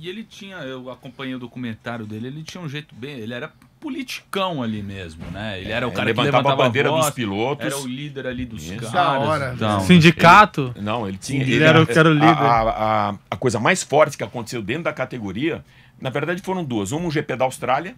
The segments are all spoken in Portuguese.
E ele tinha, eu acompanhei o documentário dele, ele tinha um jeito bem. Ele era politicão ali mesmo, né? Ele é, era o é, cara levantava que levantava a bandeira dos pilotos. Era o líder ali dos Isso. caras. Hora, então. Sindicato? Ele, não, ele tinha. Ele, ele era, era, o líder. A, a, a, coisa mais forte que aconteceu dentro da categoria, na verdade foram duas. Uma, um GP da Austrália,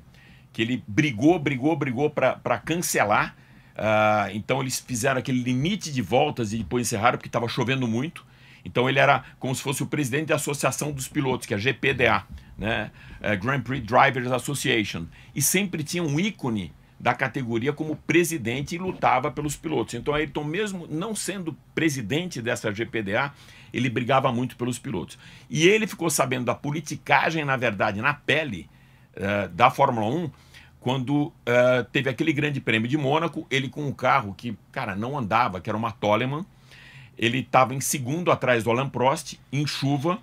que ele brigou, brigou, brigou para cancelar. Uh, então eles fizeram aquele limite de voltas e depois encerraram porque estava chovendo muito. Então ele era como se fosse o presidente da Associação dos Pilotos, que é a GPDA, né? É, Grand Prix Drivers Association. E sempre tinha um ícone da categoria como presidente e lutava pelos pilotos. Então Ayrton, mesmo não sendo presidente dessa GPDA, ele brigava muito pelos pilotos. E ele ficou sabendo da politicagem, na verdade, na pele uh, da Fórmula 1, quando uh, teve aquele grande prêmio de Mônaco, ele com um carro que, cara, não andava, que era uma Toleman, ele estava em segundo atrás do Alan Prost, em chuva.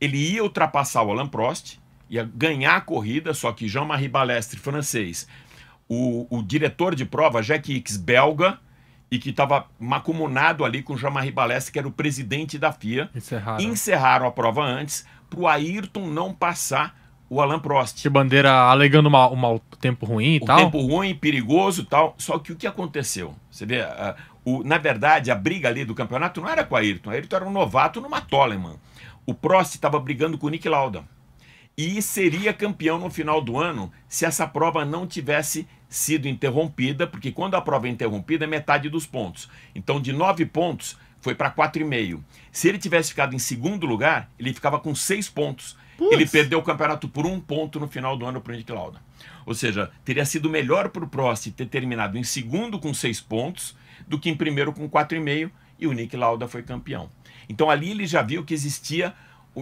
Ele ia ultrapassar o Alan Prost, ia ganhar a corrida, só que Jean-Marie Balestre, francês, o, o, diretor de prova, Jack Hicks, belga, e que estava macumunado ali com Jean-Marie Balestre, que era o presidente da FIA, encerraram, encerraram a prova antes para o Ayrton não passar o Alan Prost. De bandeira alegando um mal um tempo ruim e o tal. Tempo ruim, perigoso e tal. Só que o que aconteceu? Você vê, ah, o, na verdade, a briga ali do campeonato não era com a Ayrton. Ayrton era um novato numa Toleman. O Prost estava brigando com o Nick Lauda. E seria campeão no final do ano se essa prova não tivesse sido interrompida, porque quando a prova é interrompida é metade dos pontos. Então, de nove pontos, foi para quatro e meio. Se ele tivesse ficado em segundo lugar, ele ficava com seis pontos. Puts. Ele perdeu o campeonato por um ponto no final do ano para o Nick Lauda. Ou seja, teria sido melhor para o Prost ter terminado em segundo com seis pontos do que em primeiro com 4,5 e o Nick Lauda foi campeão. Então ali ele já viu que existia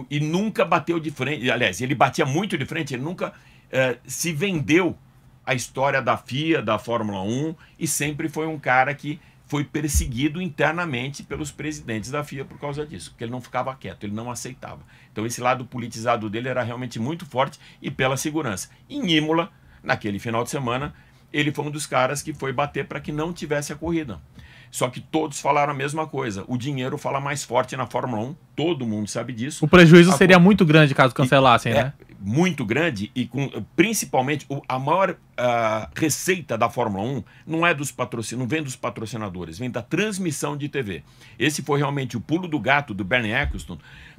e nunca bateu de frente. Aliás, ele batia muito de frente, ele nunca eh, se vendeu a história da FIA, da Fórmula 1, e sempre foi um cara que foi perseguido internamente pelos presidentes da FIA por causa disso, porque ele não ficava quieto, ele não aceitava. Então esse lado politizado dele era realmente muito forte e pela segurança. Em Imola, naquele final de semana, ele foi um dos caras que foi bater para que não tivesse a corrida. Só que todos falaram a mesma coisa. O dinheiro fala mais forte na Fórmula 1, todo mundo sabe disso. O prejuízo seria muito grande caso cancelassem, é né? Muito grande e com, principalmente a maior uh, receita da Fórmula 1 não é dos patrocínios, não vem dos patrocinadores, vem da transmissão de TV. Esse foi realmente o pulo do gato do Bernie Eccleston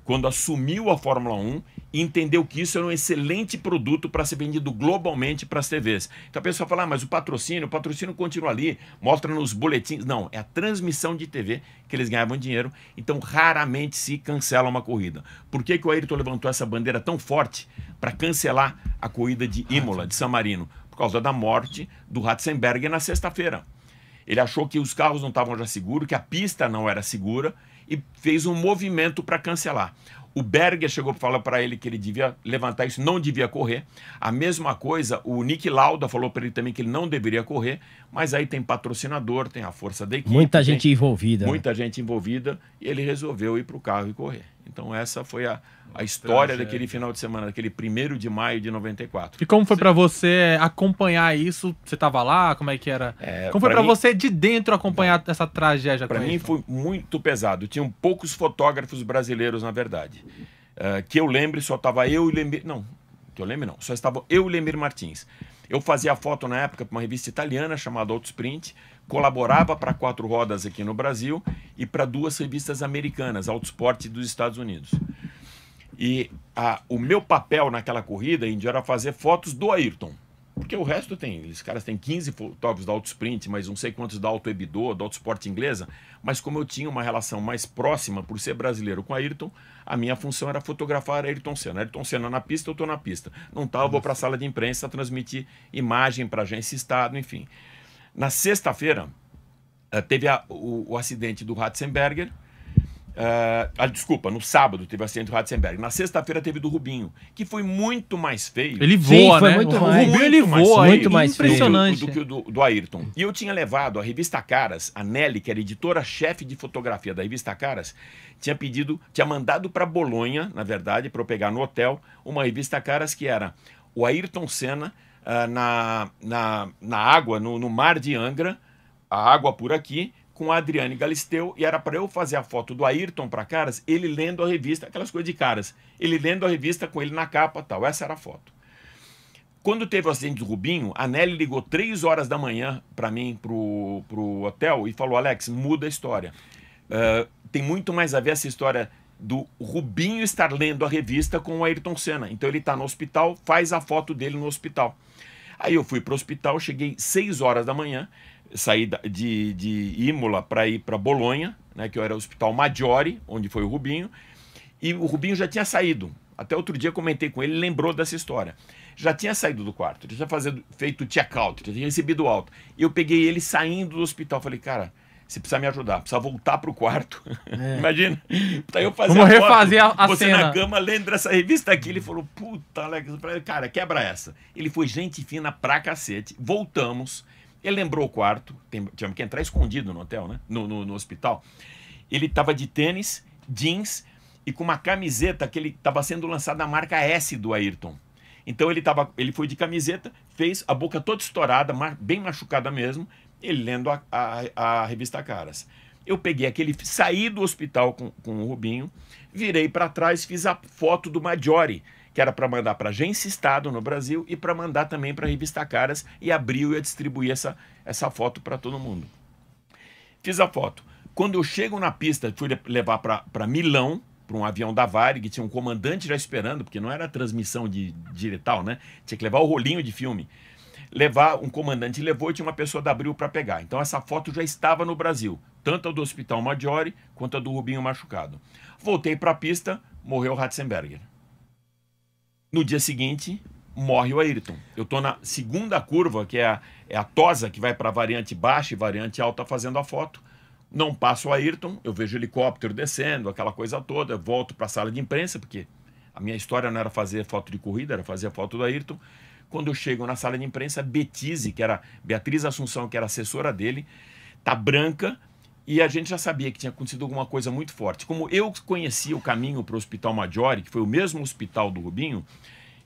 quando assumiu a Fórmula 1 e entendeu que isso era um excelente produto para ser vendido globalmente para as TVs. Então a pessoa fala, ah, mas o patrocínio, o patrocínio continua ali, mostra nos boletins. Não, é a transmissão de TV que eles ganhavam dinheiro, então raramente se cancela uma corrida. Por que, que o Ayrton levantou essa bandeira tão forte para cancelar a corrida de Imola, de San Marino? Por causa da morte do Ratzenberger na sexta-feira. Ele achou que os carros não estavam já seguros, que a pista não era segura e fez um movimento para cancelar. O Berger chegou para falar para ele que ele devia levantar isso, não devia correr. A mesma coisa, o Nick Lauda falou para ele também que ele não deveria correr, mas aí tem patrocinador, tem a força da equipe. Muita gente envolvida. Né? Muita né? gente envolvida e ele resolveu ir para o carro e correr. Então essa foi a, a história Tragédia. daquele é. final de semana, daquele primeiro de maio de 94. E como foi para você acompanhar isso? Você tava lá? Como é que era? É, como foi para mim... você de dentro acompanhar Não. essa tragédia? Para mim foi muito pesado. Tinham poucos fotógrafos brasileiros, na verdade. Uh, que eu lembre, só estava eu e Lemir. Não, que eu lembre não. Só estava eu e Lemir Martins. Eu fazia foto na época para uma revista italiana chamada Autosprint, colaborava para Quatro Rodas aqui no Brasil e para duas revistas americanas, Autosport dos Estados Unidos. E a, o meu papel naquela corrida, Índio, era fazer fotos do Ayrton. Porque o resto tem, os caras têm 15 fotógrafos da Auto Sprint, mas não sei quantos da Auto Ebidô, da Auto Sport inglesa. Mas como eu tinha uma relação mais próxima, por ser brasileiro, com Ayrton, a minha função era fotografar Ayrton Senna. Ayrton Senna na pista, eu estou na pista. Não tá, eu vou para a sala de imprensa transmitir imagem para agência Estado, enfim. Na sexta-feira, eh, teve a, o, o acidente do Ratzenberger, Uh, ah, desculpa, no sábado teve o acidente do Ratzenberg. Na sexta-feira teve do Rubinho, que foi muito mais feio. Ele voa, Sim, né? Muito o mais. Rubinho ele voa, mais feio, muito mais impressionante. Do, do que o do, do Ayrton. E eu tinha levado a revista Caras, a Nelly, que era editora-chefe de fotografia da revista Caras, tinha pedido, tinha mandado para Bolonha, na verdade, para eu pegar no hotel, uma revista Caras que era o Ayrton Senna uh, na, na, na água, no, no mar de Angra, a água por aqui, com a Adriane Galisteu e era para eu fazer a foto do Ayrton para Caras, ele lendo a revista, aquelas coisas de Caras, ele lendo a revista com ele na capa tal. Essa era a foto. Quando teve o acidente do Rubinho, a Nelly ligou três horas da manhã para mim, pro, pro hotel, e falou: Alex, muda a história. Uh, tem muito mais a ver essa história do Rubinho estar lendo a revista com o Ayrton Senna. Então ele está no hospital, faz a foto dele no hospital. Aí eu fui para o hospital, cheguei 6 horas da manhã, saí de, de Imola para ir para Bolonha, né, que era o Hospital Maggiore, onde foi o Rubinho, e o Rubinho já tinha saído. Até outro dia comentei com ele, lembrou dessa história. Já tinha saído do quarto, já tinha fazendo, feito check-out, já tinha recebido E Eu peguei ele saindo do hospital, falei, cara, você precisa me ajudar, precisa voltar para o quarto. É. Imagina. Então eu fazer Vamos a foto, refazer a, a você cena. na cama lendo essa revista aqui. Ele falou, puta, Alex, cara, quebra essa. Ele foi gente fina pra cacete. Voltamos. Ele lembrou o quarto, tem, tivemos que entrar escondido no hotel, né? No, no, no hospital. Ele estava de tênis, jeans e com uma camiseta que ele estava sendo lançada a marca S do Ayrton. Então ele, tava, ele foi de camiseta, fez a boca toda estourada, bem machucada mesmo, ele lendo a, a, a revista Caras. Eu peguei aquele, saí do hospital com, com o Rubinho, virei para trás, fiz a foto do Maggiore, que era para mandar para agência Estado no Brasil e para mandar também para a revista Caras e abriu e ia distribuir essa, essa foto para todo mundo. Fiz a foto. Quando eu chego na pista, fui levar para Milão, para um avião da Varig, que tinha um comandante já esperando, porque não era transmissão de digital, né? Tinha que levar o rolinho de filme. Levar, um comandante levou e tinha uma pessoa da Abril para pegar. Então essa foto já estava no Brasil, tanto a do Hospital Maggiore quanto a do Rubinho machucado. Voltei para a pista, morreu Ratzenberger. No dia seguinte, morre o Ayrton. Eu estou na segunda curva, que é a, é a tosa, que vai para variante baixa e variante alta fazendo a foto. Não passo o Ayrton, eu vejo o helicóptero descendo, aquela coisa toda, eu volto para a sala de imprensa, porque a minha história não era fazer foto de corrida, era fazer a foto do Ayrton. Quando eu chego na sala de imprensa, Betise, que era Beatriz Assunção, que era assessora dele, tá branca, e a gente já sabia que tinha acontecido alguma coisa muito forte. Como eu conhecia o caminho para o Hospital Maggiore, que foi o mesmo hospital do Rubinho,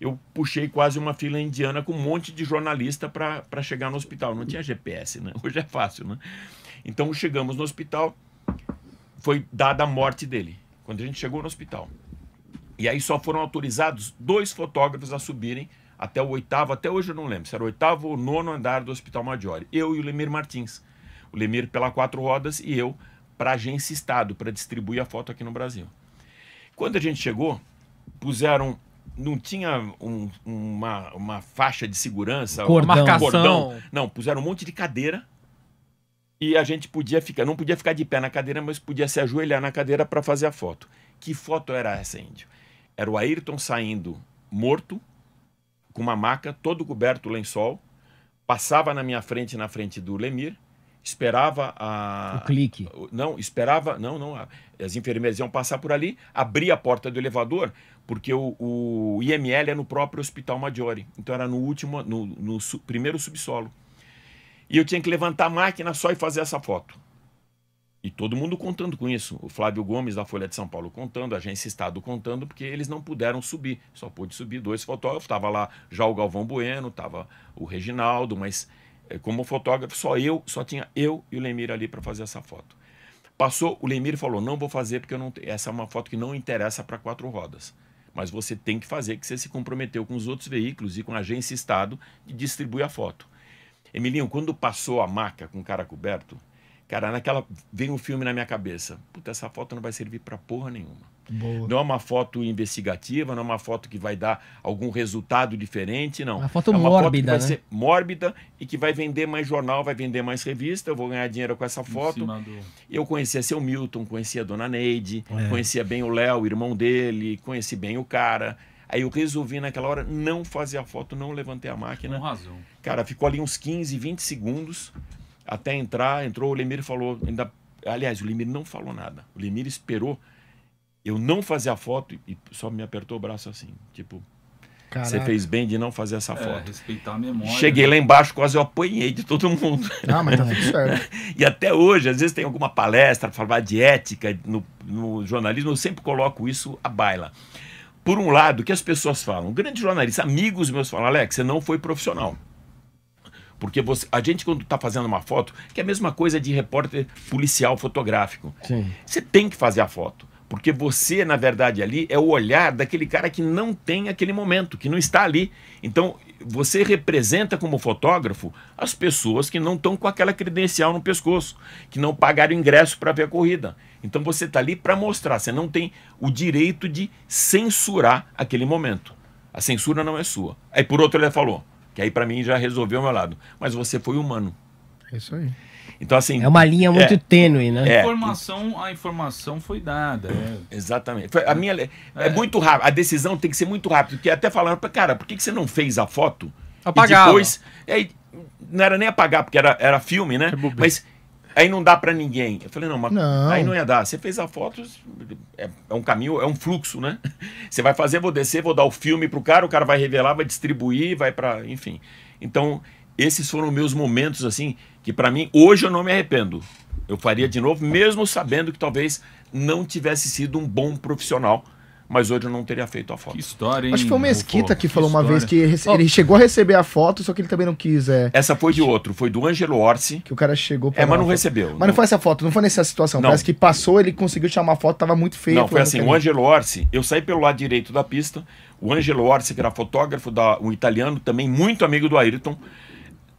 eu puxei quase uma fila indiana com um monte de jornalista para chegar no hospital. Não tinha GPS, né? Hoje é fácil, né? Então chegamos no hospital, foi dada a morte dele, quando a gente chegou no hospital. E aí só foram autorizados dois fotógrafos a subirem até o oitavo, até hoje eu não lembro se era o oitavo ou nono andar do Hospital Maggiore. Eu e o Lemir Martins o Lemir pela Quatro Rodas e eu para agência Estado, para distribuir a foto aqui no Brasil. Quando a gente chegou, puseram. Não tinha um, uma, uma faixa de segurança, cordão. Uma marcação. Cordão. Não, puseram um monte de cadeira e a gente podia ficar. Não podia ficar de pé na cadeira, mas podia se ajoelhar na cadeira para fazer a foto. Que foto era essa, Índio? Era o Ayrton saindo morto, com uma maca, todo coberto lençol, passava na minha frente, na frente do Lemir, esperava a. O clique. Não, esperava. Não, não. As enfermeiras iam passar por ali, abrir a porta do elevador, porque o, o IML é no próprio Hospital Maggiore. Então era no último, no, no su, primeiro subsolo. E eu tinha que levantar a máquina só e fazer essa foto. E todo mundo contando com isso. O Flávio Gomes, da Folha de São Paulo, contando, a agência Estado contando, porque eles não puderam subir. Só pôde subir dois fotógrafos. Estava lá já o Galvão Bueno, estava o Reginaldo, mas é, como fotógrafo, só eu, só tinha eu e o Lemir ali para fazer essa foto. Passou, o Lemir falou: "Não vou fazer porque eu não essa é uma foto que não interessa para quatro rodas, mas você tem que fazer que você se comprometeu com os outros veículos e com a agência estado de distribuir a foto". Emilinho, quando passou a maca com o cara coberto, Cara, naquela veio um filme na minha cabeça. Puta, essa foto não vai servir para porra nenhuma. Boa. Não é uma foto investigativa, não é uma foto que vai dar algum resultado diferente, não. É uma foto é uma mórbida, foto que vai né? ser mórbida e que vai vender mais jornal, vai vender mais revista, eu vou ganhar dinheiro com essa foto. Do... Eu conhecia seu Milton, conhecia a dona Neide, é. conhecia bem o Léo, irmão dele, conheci bem o cara. Aí eu resolvi naquela hora não fazer a foto, não levantei a máquina. Com razão. Cara, ficou ali uns 15, 20 segundos. Até entrar, entrou o Lemir falou, ainda, aliás, o Lemir não falou nada. O Lemir esperou eu não fazer a foto e só me apertou o braço assim, tipo, Você fez bem de não fazer essa é, foto. É, respeitar a memória. Cheguei né? lá embaixo, quase eu apanhei de todo mundo. Ah, mas tá tudo certo. e até hoje, às vezes tem alguma palestra para falar de ética no, no, jornalismo, eu sempre coloco isso à baila. Por um lado, o que as pessoas falam? Grandes jornalistas, amigos meus falam, Alex, você não foi profissional. Porque você, a gente, quando está fazendo uma foto, que é a mesma coisa de repórter policial fotográfico. Sim. Você tem que fazer a foto. Porque você, na verdade, ali é o olhar daquele cara que não tem aquele momento, que não está ali. Então, você representa como fotógrafo as pessoas que não estão com aquela credencial no pescoço, que não pagaram ingresso para ver a corrida. Então, você está ali para mostrar, você não tem o direito de censurar aquele momento. A censura não é sua. Aí, por outro, ele falou: que aí para mim já resolveu o meu lado. Mas você foi humano. É isso aí. Então, assim. É uma linha muito é, tênue, né? A é. informação, a informação foi dada. É. Exatamente. Foi, a é. minha, é, é, muito rápido. A decisão tem que ser muito rápida. Porque até falaram, cara, por que, que você não fez a foto? Apagava. E depois. não era nem apagar, porque era, era filme, né? Mas Aí não dá para ninguém. Eu falei, não, mas não. aí não ia dar. Você fez a foto, é, é, um caminho, é um fluxo, né? Você vai fazer, vou descer, vou dar o filme pro cara, o cara vai revelar, vai distribuir, vai para, enfim. Então, esses foram meus momentos assim que para mim hoje eu não me arrependo. Eu faria de novo, mesmo sabendo que talvez não tivesse sido um bom profissional mas hoje eu não teria feito a foto. Que história, hein? Acho que foi o Mesquita que, que falou uma vez que ele chegou a receber a foto, só que ele também não quis. É... Essa foi de outro, foi do Angelo Orsi. Que o cara chegou pra. É, mas não recebeu. Mas não... não foi essa foto, não foi nessa situação. Não. Parece que passou, ele conseguiu chamar a foto, tava muito feio. Não, foi assim, o Angelo Orsi, eu saí pelo lado direito da pista, o Angelo Orsi, que era fotógrafo, da, um italiano, também muito amigo do Ayrton,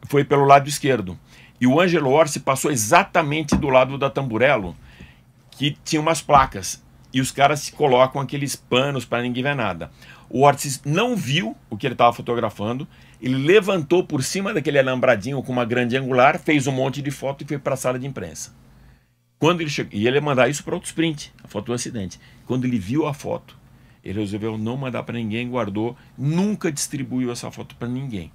foi pelo lado esquerdo. E o Angelo Orsi passou exatamente do lado da Tamburello, que tinha umas placas e os caras se colocam aqueles panos para ninguém ver nada. O Ortiz não viu o que ele estava fotografando, ele levantou por cima daquele alambradinho com uma grande angular, fez um monte de foto e foi para a sala de imprensa. Quando ele chegou, e ele ia mandar isso para outro sprint, a foto do acidente. Quando ele viu a foto, ele resolveu não mandar para ninguém, guardou, nunca distribuiu essa foto para ninguém.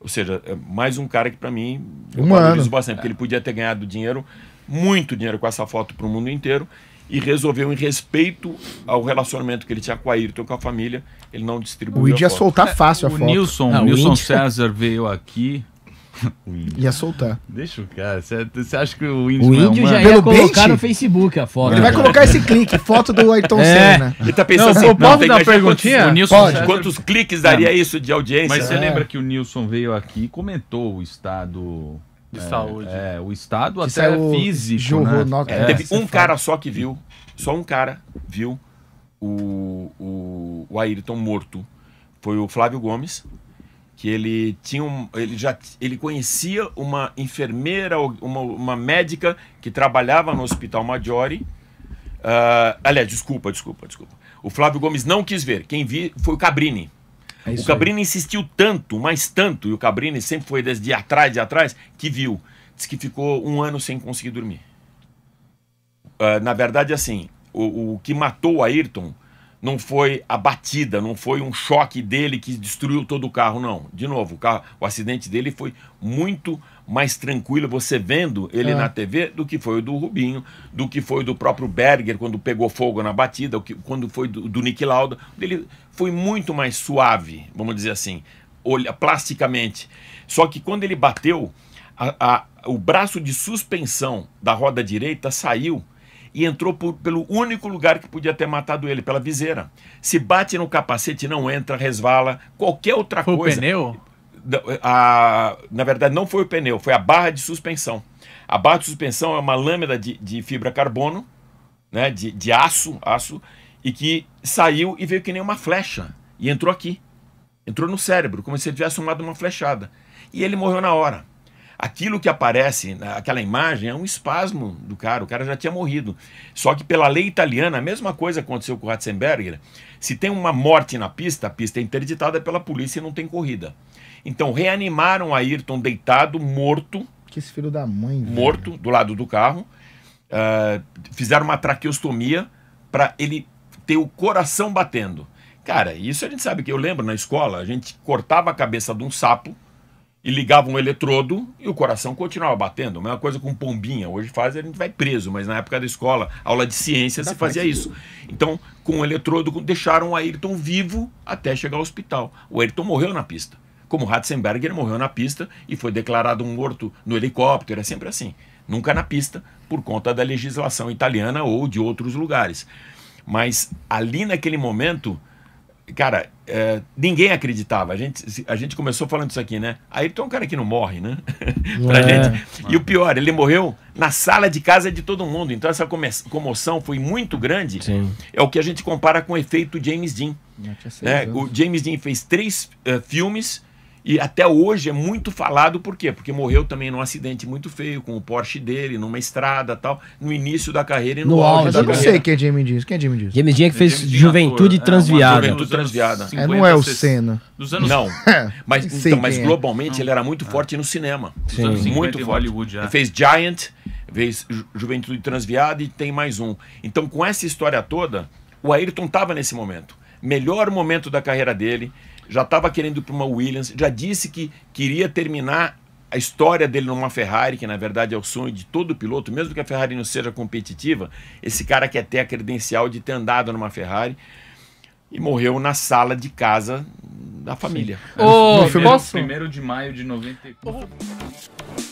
Ou seja, é mais um cara que para mim eu Humano. bastante, porque ele podia ter ganhado dinheiro, muito dinheiro com essa foto para o mundo inteiro, e resolveu, em respeito ao relacionamento que ele tinha com a Ayrton com a família, ele não distribuiu. O Id ia soltar é, fácil a o foto. Nilson, ah, o Nilson César veio aqui. Ia soltar. Deixa o cara. Você é, acha que o índio, o índio é já ia Pelo colocar bait? no Facebook a foto. Ele vai é. colocar esse clique, foto do Ayrton é. Senna. Ele tá pensando não, assim, não, tem da perguntinha? Quantos, o Nilson Pode. César... quantos cliques daria isso de audiência? Mas você é. lembra que o Nilson veio aqui e comentou o estado de é, saúde. É, o Estado que até é físico. Jurou, né? é, teve um cara só que viu, só um cara viu o, o, o Ayrton morto. Foi o Flávio Gomes, que ele tinha um, ele já ele conhecia uma enfermeira, uma, uma médica que trabalhava no Hospital Maggiore. Uh, aliás, desculpa, desculpa, desculpa. O Flávio Gomes não quis ver. Quem vi foi o Cabrini. É o Cabrini aí. insistiu tanto, mas tanto, e o Cabrini sempre foi desde atrás, de atrás, que viu. Diz que ficou um ano sem conseguir dormir. Uh, na verdade, assim, o, o que matou o Ayrton não foi a batida, não foi um choque dele que destruiu todo o carro, não. De novo, o, carro, o acidente dele foi muito mais tranquilo você vendo ele é. na TV do que foi o do Rubinho, do que foi do próprio Berger quando pegou fogo na batida, quando foi do, do Nick Lauda. Ele foi muito mais suave, vamos dizer assim, olha, plasticamente. Só que quando ele bateu, a, a, o braço de suspensão da roda direita saiu e entrou por, pelo único lugar que podia ter matado ele, pela viseira. Se bate no capacete, não entra, resvala, qualquer outra foi coisa. O pneu? a, na verdade, não foi o pneu, foi a barra de suspensão. A barra de suspensão é uma lâmina de, de fibra carbono, né, de, de aço, aço, e que saiu e veio que nem uma flecha e entrou aqui. Entrou no cérebro, como se ele tivesse tomado uma flechada. E ele morreu na hora. Aquilo que aparece, aquela imagem, é um espasmo do cara. O cara já tinha morrido. Só que pela lei italiana, a mesma coisa aconteceu com o Ratzenberger. Se tem uma morte na pista, a pista é interditada pela polícia e não tem corrida. Então reanimaram Ayrton deitado, morto. Que esse filho da mãe. Velho. Morto, né? do lado do carro. Uh, fizeram uma traqueostomia para ele ter o coração batendo. Cara, isso a gente sabe que eu lembro na escola, a gente cortava a cabeça de um sapo e ligava um eletrodo e o coração continuava batendo. A mesma coisa com pombinha. Hoje faz, a gente vai preso, mas na época da escola, aula de ciência, se fazia isso. Então, com o eletrodo, deixaram o Ayrton vivo até chegar ao hospital. O Ayrton morreu na pista como Ratzenberger morreu na pista e foi declarado morto no helicóptero, é sempre assim. Nunca na pista, por conta da legislação italiana ou de outros lugares. Mas ali naquele momento, cara, é, ninguém acreditava. A gente, a gente começou falando isso aqui, né? aí tem é um cara que não morre, né? É. E o pior, ele morreu na sala de casa de todo mundo. Então essa comoção foi muito grande. Sim. É o que a gente compara com o efeito James Dean. Né? O James Dean fez três uh, filmes e até hoje é muito falado por quê? Porque morreu também num acidente muito feio com o Porsche dele, numa estrada tal, no início da carreira e no, no auge, auge da eu carreira. Eu não sei quem é Jamie Dean, quem é Jamie Dean? Jamie Dean que fez é Juventude ator, Transviada. É, juventude Transviada. 50, é, não é o Senna. Dos anos... Não, mas, então, mas é. globalmente ele era muito ah. forte no cinema. muito forte. Hollywood, Ele é. fez Giant, fez Juventude Transviada e tem mais um. Então com essa história toda, o Ayrton estava nesse momento. Melhor momento da carreira dele já estava querendo ir para uma Williams, já disse que queria terminar a história dele numa Ferrari, que na verdade é o sonho de todo piloto, mesmo que a Ferrari não seja competitiva, esse cara quer ter a credencial de ter andado numa Ferrari e morreu na sala de casa da família. Ô, Oh, primeiro, primeiro de maio de 94. Oh.